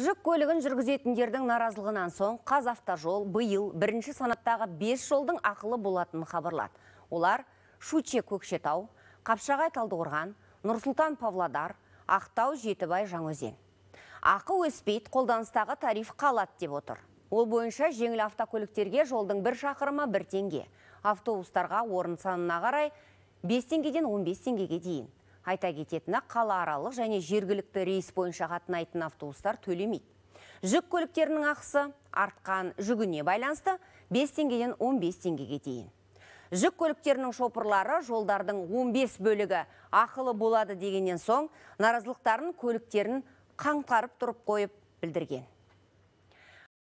Жүк көлігін жүргізетіндердің наразылығынан соң Қазавтожол бұйыл бірінші санаттағы 5 жолдың ақылы болатын хабарлады. Олар Шуче Көкшетау, Қапшағай Талдығырған, Нұрсұлтан Павлодар, Ақтау Жетібай жаңызен. Ақы өспейт қолданыстағы тариф қалат деп отыр. Ол бойынша жеңіл автокөліктерге жолдың бір шақырымы бір теңге. Автобустарға орын санына қарай 5 теңгеден 15 теңгеге дейін. Айта кететіні қала аралық және жергілікті рейс бойынша қатынайтын автобустар төлемейді. Жүк көліктерінің ақысы артқан жүгіне байланысты 5 теңгеден 15 теңгеге дейін. Жүк көліктерінің шопырлары жолдардың 15 бөлігі ақылы болады дегеннен соң наразылықтарын көліктерін қаңтарып тұрып қойып білдірген.